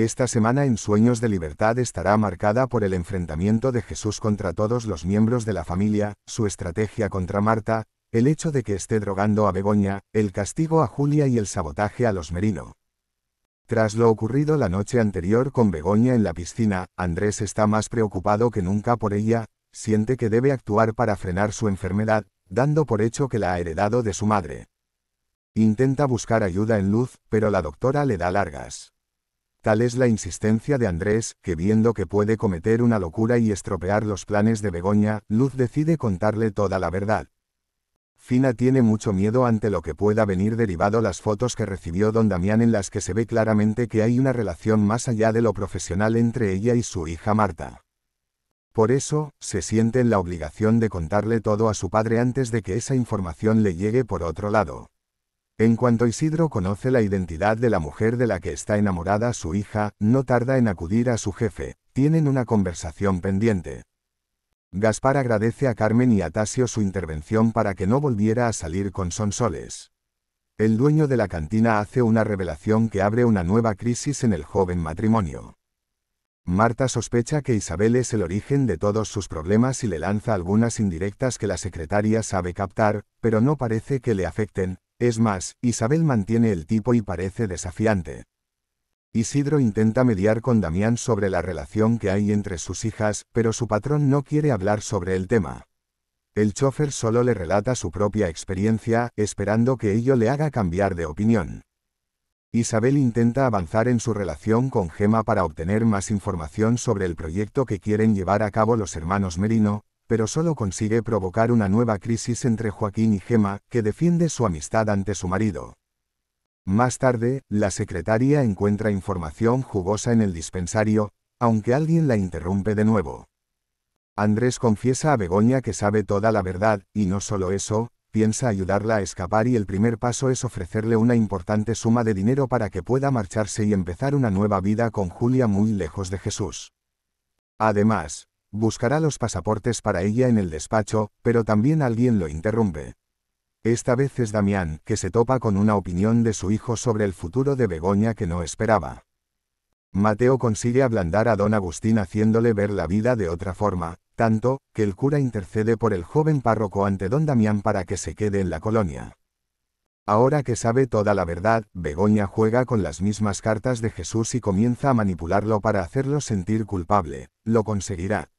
Esta semana en Sueños de Libertad estará marcada por el enfrentamiento de Jesús contra todos los miembros de la familia, su estrategia contra Marta, el hecho de que esté drogando a Begoña, el castigo a Julia y el sabotaje a los Merino. Tras lo ocurrido la noche anterior con Begoña en la piscina, Andrés está más preocupado que nunca por ella, siente que debe actuar para frenar su enfermedad, dando por hecho que la ha heredado de su madre. Intenta buscar ayuda en Luz, pero la doctora le da largas. Tal es la insistencia de Andrés, que viendo que puede cometer una locura y estropear los planes de Begoña, Luz decide contarle toda la verdad. Fina tiene mucho miedo ante lo que pueda venir derivado las fotos que recibió don Damián en las que se ve claramente que hay una relación más allá de lo profesional entre ella y su hija Marta. Por eso, se siente en la obligación de contarle todo a su padre antes de que esa información le llegue por otro lado. En cuanto Isidro conoce la identidad de la mujer de la que está enamorada su hija, no tarda en acudir a su jefe, tienen una conversación pendiente. Gaspar agradece a Carmen y a Tasio su intervención para que no volviera a salir con Sonsoles. El dueño de la cantina hace una revelación que abre una nueva crisis en el joven matrimonio. Marta sospecha que Isabel es el origen de todos sus problemas y le lanza algunas indirectas que la secretaria sabe captar, pero no parece que le afecten, es más, Isabel mantiene el tipo y parece desafiante. Isidro intenta mediar con Damián sobre la relación que hay entre sus hijas, pero su patrón no quiere hablar sobre el tema. El chofer solo le relata su propia experiencia, esperando que ello le haga cambiar de opinión. Isabel intenta avanzar en su relación con Gema para obtener más información sobre el proyecto que quieren llevar a cabo los hermanos Merino, pero solo consigue provocar una nueva crisis entre Joaquín y Gemma, que defiende su amistad ante su marido. Más tarde, la secretaria encuentra información jugosa en el dispensario, aunque alguien la interrumpe de nuevo. Andrés confiesa a Begoña que sabe toda la verdad, y no solo eso, piensa ayudarla a escapar y el primer paso es ofrecerle una importante suma de dinero para que pueda marcharse y empezar una nueva vida con Julia muy lejos de Jesús. Además, Buscará los pasaportes para ella en el despacho, pero también alguien lo interrumpe. Esta vez es Damián, que se topa con una opinión de su hijo sobre el futuro de Begoña que no esperaba. Mateo consigue ablandar a don Agustín haciéndole ver la vida de otra forma, tanto, que el cura intercede por el joven párroco ante don Damián para que se quede en la colonia. Ahora que sabe toda la verdad, Begoña juega con las mismas cartas de Jesús y comienza a manipularlo para hacerlo sentir culpable, lo conseguirá.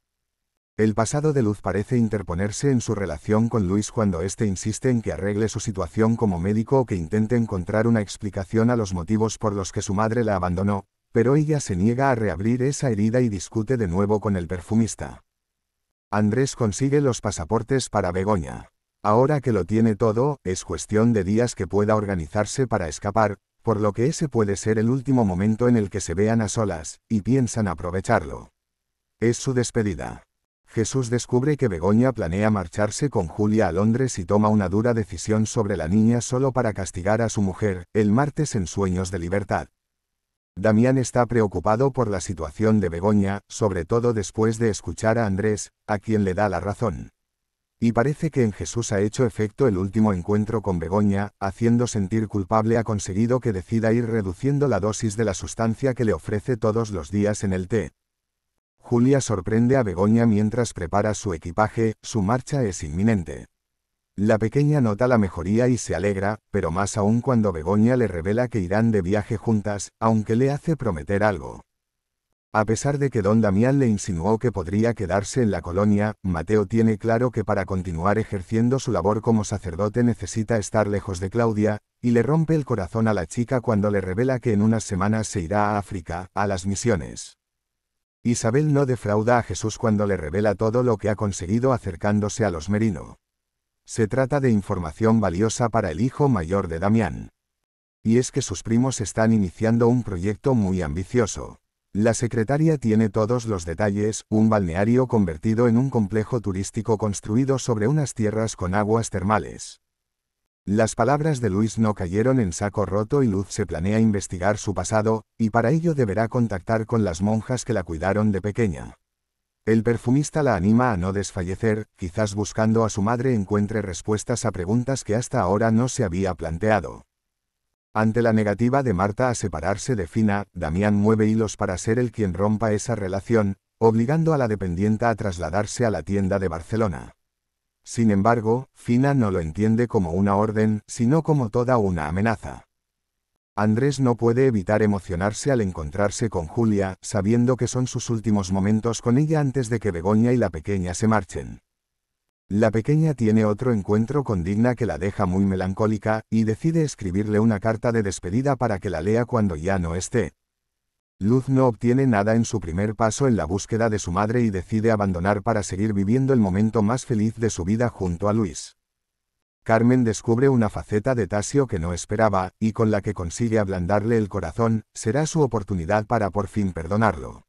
El pasado de Luz parece interponerse en su relación con Luis cuando éste insiste en que arregle su situación como médico o que intente encontrar una explicación a los motivos por los que su madre la abandonó, pero ella se niega a reabrir esa herida y discute de nuevo con el perfumista. Andrés consigue los pasaportes para Begoña. Ahora que lo tiene todo, es cuestión de días que pueda organizarse para escapar, por lo que ese puede ser el último momento en el que se vean a solas, y piensan aprovecharlo. Es su despedida. Jesús descubre que Begoña planea marcharse con Julia a Londres y toma una dura decisión sobre la niña solo para castigar a su mujer, el martes en Sueños de Libertad. Damián está preocupado por la situación de Begoña, sobre todo después de escuchar a Andrés, a quien le da la razón. Y parece que en Jesús ha hecho efecto el último encuentro con Begoña, haciendo sentir culpable ha conseguido que decida ir reduciendo la dosis de la sustancia que le ofrece todos los días en el té. Julia sorprende a Begoña mientras prepara su equipaje, su marcha es inminente. La pequeña nota la mejoría y se alegra, pero más aún cuando Begoña le revela que irán de viaje juntas, aunque le hace prometer algo. A pesar de que don Damián le insinuó que podría quedarse en la colonia, Mateo tiene claro que para continuar ejerciendo su labor como sacerdote necesita estar lejos de Claudia, y le rompe el corazón a la chica cuando le revela que en unas semanas se irá a África, a las misiones. Isabel no defrauda a Jesús cuando le revela todo lo que ha conseguido acercándose a los Merino. Se trata de información valiosa para el hijo mayor de Damián. Y es que sus primos están iniciando un proyecto muy ambicioso. La secretaria tiene todos los detalles, un balneario convertido en un complejo turístico construido sobre unas tierras con aguas termales. Las palabras de Luis no cayeron en saco roto y Luz se planea investigar su pasado, y para ello deberá contactar con las monjas que la cuidaron de pequeña. El perfumista la anima a no desfallecer, quizás buscando a su madre encuentre respuestas a preguntas que hasta ahora no se había planteado. Ante la negativa de Marta a separarse de Fina, Damián mueve hilos para ser el quien rompa esa relación, obligando a la dependienta a trasladarse a la tienda de Barcelona. Sin embargo, Fina no lo entiende como una orden, sino como toda una amenaza. Andrés no puede evitar emocionarse al encontrarse con Julia, sabiendo que son sus últimos momentos con ella antes de que Begoña y la pequeña se marchen. La pequeña tiene otro encuentro con Digna que la deja muy melancólica, y decide escribirle una carta de despedida para que la lea cuando ya no esté. Luz no obtiene nada en su primer paso en la búsqueda de su madre y decide abandonar para seguir viviendo el momento más feliz de su vida junto a Luis. Carmen descubre una faceta de Tasio que no esperaba, y con la que consigue ablandarle el corazón, será su oportunidad para por fin perdonarlo.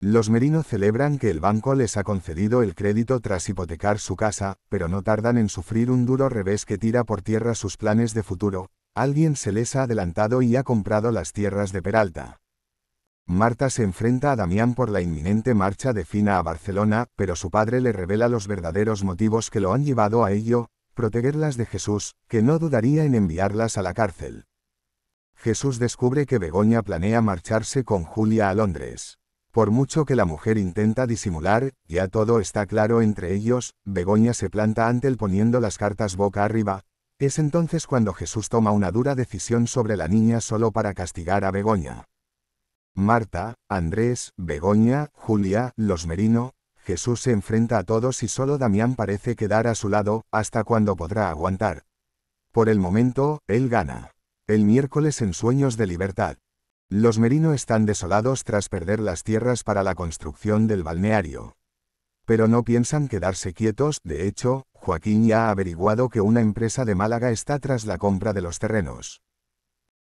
Los Merino celebran que el banco les ha concedido el crédito tras hipotecar su casa, pero no tardan en sufrir un duro revés que tira por tierra sus planes de futuro, alguien se les ha adelantado y ha comprado las tierras de Peralta. Marta se enfrenta a Damián por la inminente marcha de Fina a Barcelona, pero su padre le revela los verdaderos motivos que lo han llevado a ello, protegerlas de Jesús, que no dudaría en enviarlas a la cárcel. Jesús descubre que Begoña planea marcharse con Julia a Londres. Por mucho que la mujer intenta disimular, ya todo está claro entre ellos, Begoña se planta ante él poniendo las cartas boca arriba. Es entonces cuando Jesús toma una dura decisión sobre la niña solo para castigar a Begoña. Marta, Andrés, Begoña, Julia, los Merino, Jesús se enfrenta a todos y solo Damián parece quedar a su lado, hasta cuando podrá aguantar. Por el momento, él gana. El miércoles en Sueños de Libertad. Los Merino están desolados tras perder las tierras para la construcción del balneario. Pero no piensan quedarse quietos, de hecho, Joaquín ya ha averiguado que una empresa de Málaga está tras la compra de los terrenos.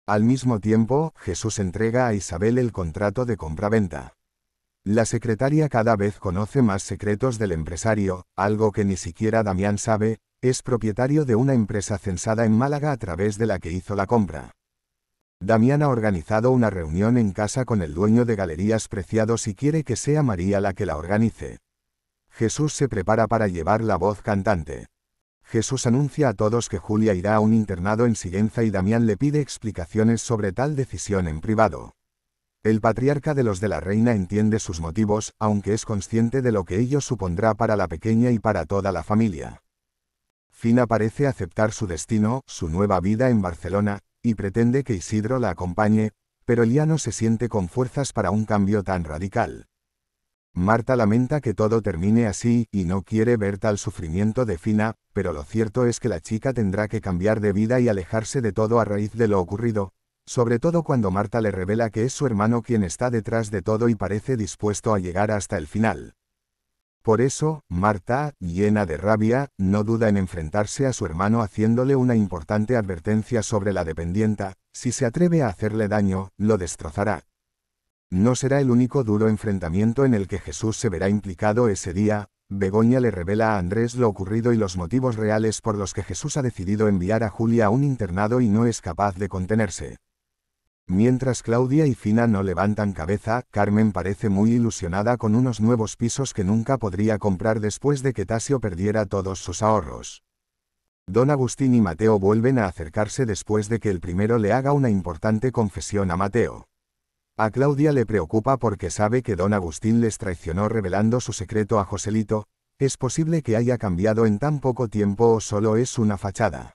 Al mismo tiempo, Jesús entrega a Isabel el contrato de compraventa. La secretaria cada vez conoce más secretos del empresario, algo que ni siquiera Damián sabe, es propietario de una empresa censada en Málaga a través de la que hizo la compra. Damián ha organizado una reunión en casa con el dueño de Galerías Preciados y quiere que sea María la que la organice. Jesús se prepara para llevar la voz cantante. Jesús anuncia a todos que Julia irá a un internado en Silenza y Damián le pide explicaciones sobre tal decisión en privado. El patriarca de los de la reina entiende sus motivos, aunque es consciente de lo que ello supondrá para la pequeña y para toda la familia. Fina parece aceptar su destino, su nueva vida en Barcelona, y pretende que Isidro la acompañe, pero Eliano se siente con fuerzas para un cambio tan radical. Marta lamenta que todo termine así y no quiere ver tal sufrimiento de Fina, pero lo cierto es que la chica tendrá que cambiar de vida y alejarse de todo a raíz de lo ocurrido, sobre todo cuando Marta le revela que es su hermano quien está detrás de todo y parece dispuesto a llegar hasta el final. Por eso, Marta, llena de rabia, no duda en enfrentarse a su hermano haciéndole una importante advertencia sobre la dependienta, si se atreve a hacerle daño, lo destrozará. No será el único duro enfrentamiento en el que Jesús se verá implicado ese día, Begoña le revela a Andrés lo ocurrido y los motivos reales por los que Jesús ha decidido enviar a Julia a un internado y no es capaz de contenerse. Mientras Claudia y Fina no levantan cabeza, Carmen parece muy ilusionada con unos nuevos pisos que nunca podría comprar después de que Tasio perdiera todos sus ahorros. Don Agustín y Mateo vuelven a acercarse después de que el primero le haga una importante confesión a Mateo. A Claudia le preocupa porque sabe que don Agustín les traicionó revelando su secreto a Joselito, es posible que haya cambiado en tan poco tiempo o solo es una fachada.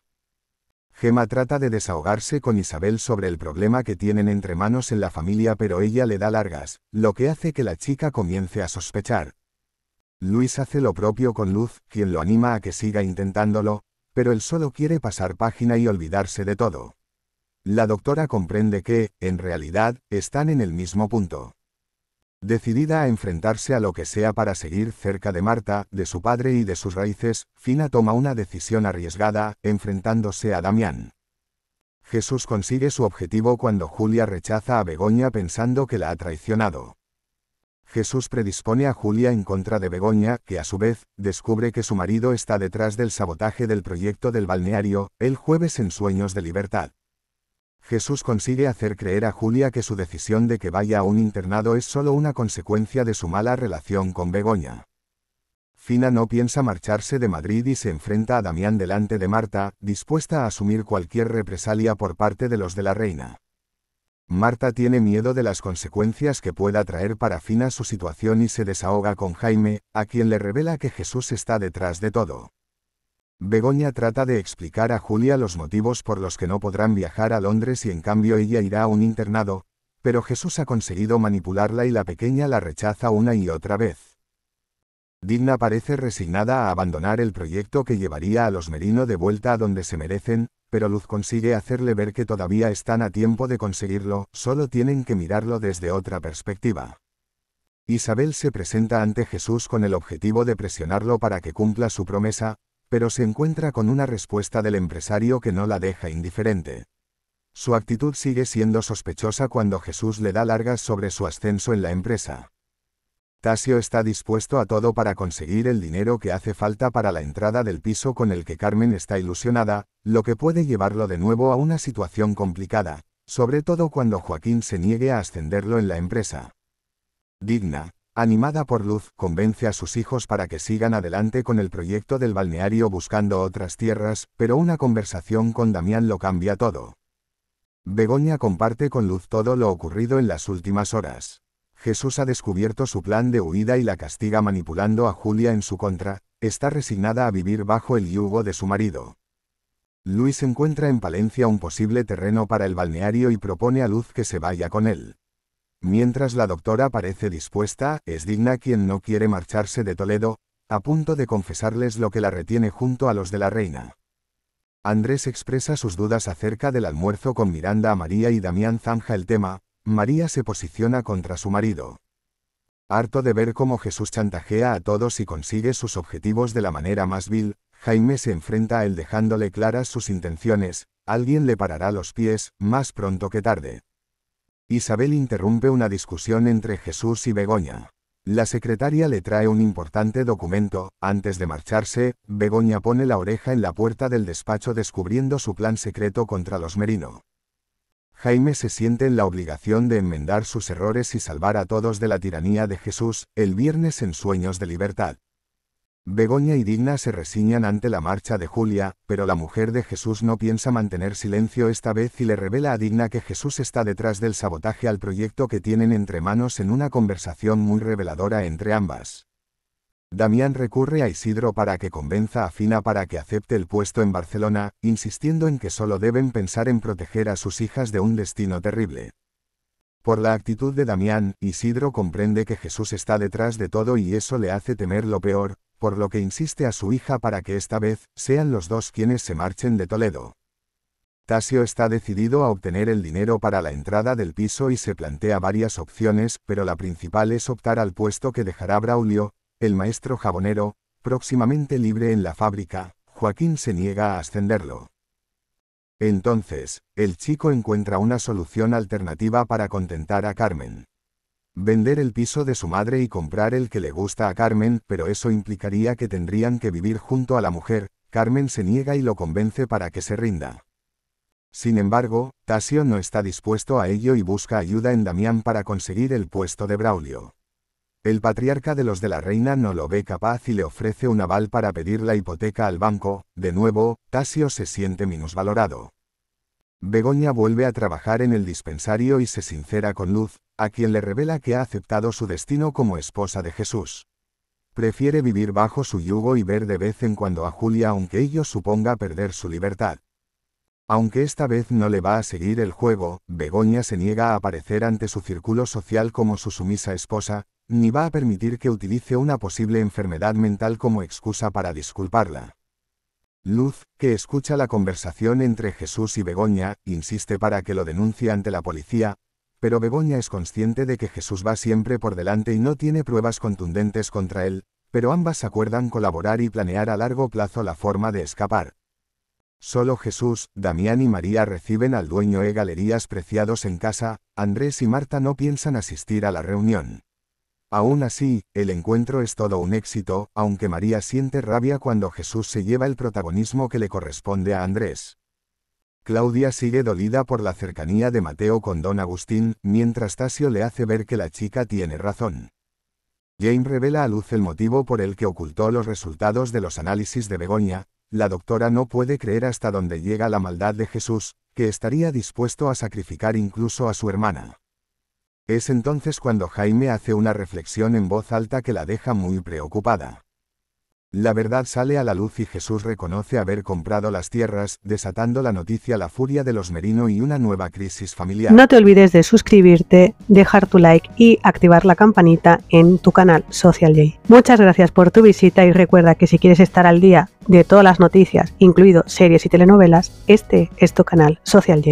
Gema trata de desahogarse con Isabel sobre el problema que tienen entre manos en la familia pero ella le da largas, lo que hace que la chica comience a sospechar. Luis hace lo propio con Luz, quien lo anima a que siga intentándolo, pero él solo quiere pasar página y olvidarse de todo. La doctora comprende que, en realidad, están en el mismo punto. Decidida a enfrentarse a lo que sea para seguir cerca de Marta, de su padre y de sus raíces, Fina toma una decisión arriesgada, enfrentándose a Damián. Jesús consigue su objetivo cuando Julia rechaza a Begoña pensando que la ha traicionado. Jesús predispone a Julia en contra de Begoña, que a su vez, descubre que su marido está detrás del sabotaje del proyecto del balneario, el jueves en Sueños de Libertad. Jesús consigue hacer creer a Julia que su decisión de que vaya a un internado es solo una consecuencia de su mala relación con Begoña. Fina no piensa marcharse de Madrid y se enfrenta a Damián delante de Marta, dispuesta a asumir cualquier represalia por parte de los de la reina. Marta tiene miedo de las consecuencias que pueda traer para Fina su situación y se desahoga con Jaime, a quien le revela que Jesús está detrás de todo. Begoña trata de explicar a Julia los motivos por los que no podrán viajar a Londres y en cambio ella irá a un internado, pero Jesús ha conseguido manipularla y la pequeña la rechaza una y otra vez. Digna parece resignada a abandonar el proyecto que llevaría a los Merino de vuelta a donde se merecen, pero Luz consigue hacerle ver que todavía están a tiempo de conseguirlo, solo tienen que mirarlo desde otra perspectiva. Isabel se presenta ante Jesús con el objetivo de presionarlo para que cumpla su promesa, pero se encuentra con una respuesta del empresario que no la deja indiferente. Su actitud sigue siendo sospechosa cuando Jesús le da largas sobre su ascenso en la empresa. Tasio está dispuesto a todo para conseguir el dinero que hace falta para la entrada del piso con el que Carmen está ilusionada, lo que puede llevarlo de nuevo a una situación complicada, sobre todo cuando Joaquín se niegue a ascenderlo en la empresa. Digna, animada por Luz, convence a sus hijos para que sigan adelante con el proyecto del balneario buscando otras tierras, pero una conversación con Damián lo cambia todo. Begoña comparte con Luz todo lo ocurrido en las últimas horas. Jesús ha descubierto su plan de huida y la castiga manipulando a Julia en su contra, está resignada a vivir bajo el yugo de su marido. Luis encuentra en Palencia un posible terreno para el balneario y propone a Luz que se vaya con él. Mientras la doctora parece dispuesta, es digna quien no quiere marcharse de Toledo, a punto de confesarles lo que la retiene junto a los de la reina. Andrés expresa sus dudas acerca del almuerzo con Miranda a María y Damián zanja el tema, María se posiciona contra su marido. Harto de ver cómo Jesús chantajea a todos y consigue sus objetivos de la manera más vil, Jaime se enfrenta a él dejándole claras sus intenciones, alguien le parará los pies, más pronto que tarde. Isabel interrumpe una discusión entre Jesús y Begoña. La secretaria le trae un importante documento, antes de marcharse, Begoña pone la oreja en la puerta del despacho descubriendo su plan secreto contra los Merino. Jaime se siente en la obligación de enmendar sus errores y salvar a todos de la tiranía de Jesús, el viernes en Sueños de Libertad. Begoña y Digna se resignan ante la marcha de Julia, pero la mujer de Jesús no piensa mantener silencio esta vez y le revela a Digna que Jesús está detrás del sabotaje al proyecto que tienen entre manos en una conversación muy reveladora entre ambas. Damián recurre a Isidro para que convenza a Fina para que acepte el puesto en Barcelona, insistiendo en que solo deben pensar en proteger a sus hijas de un destino terrible. Por la actitud de Damián, Isidro comprende que Jesús está detrás de todo y eso le hace temer lo peor, por lo que insiste a su hija para que esta vez sean los dos quienes se marchen de Toledo. Tasio está decidido a obtener el dinero para la entrada del piso y se plantea varias opciones, pero la principal es optar al puesto que dejará Braulio, el maestro jabonero, próximamente libre en la fábrica, Joaquín se niega a ascenderlo. Entonces, el chico encuentra una solución alternativa para contentar a Carmen. Vender el piso de su madre y comprar el que le gusta a Carmen, pero eso implicaría que tendrían que vivir junto a la mujer, Carmen se niega y lo convence para que se rinda. Sin embargo, Tasio no está dispuesto a ello y busca ayuda en Damián para conseguir el puesto de Braulio. El patriarca de los de la reina no lo ve capaz y le ofrece un aval para pedir la hipoteca al banco, de nuevo, Tasio se siente minusvalorado. Begoña vuelve a trabajar en el dispensario y se sincera con Luz, a quien le revela que ha aceptado su destino como esposa de Jesús. Prefiere vivir bajo su yugo y ver de vez en cuando a Julia aunque ello suponga perder su libertad. Aunque esta vez no le va a seguir el juego, Begoña se niega a aparecer ante su círculo social como su sumisa esposa, ni va a permitir que utilice una posible enfermedad mental como excusa para disculparla. Luz, que escucha la conversación entre Jesús y Begoña, insiste para que lo denuncie ante la policía, pero Begoña es consciente de que Jesús va siempre por delante y no tiene pruebas contundentes contra él, pero ambas acuerdan colaborar y planear a largo plazo la forma de escapar. Solo Jesús, Damián y María reciben al dueño e galerías preciados en casa, Andrés y Marta no piensan asistir a la reunión. Aún así, el encuentro es todo un éxito, aunque María siente rabia cuando Jesús se lleva el protagonismo que le corresponde a Andrés. Claudia sigue dolida por la cercanía de Mateo con don Agustín, mientras Tasio le hace ver que la chica tiene razón. Jane revela a Luz el motivo por el que ocultó los resultados de los análisis de Begoña, la doctora no puede creer hasta dónde llega la maldad de Jesús, que estaría dispuesto a sacrificar incluso a su hermana. Es entonces cuando Jaime hace una reflexión en voz alta que la deja muy preocupada. La verdad sale a la luz y Jesús reconoce haber comprado las tierras, desatando la noticia la furia de los Merino y una nueva crisis familiar. No te olvides de suscribirte, dejar tu like y activar la campanita en tu canal Social J. Muchas gracias por tu visita y recuerda que si quieres estar al día de todas las noticias, incluido series y telenovelas, este es tu canal Social J.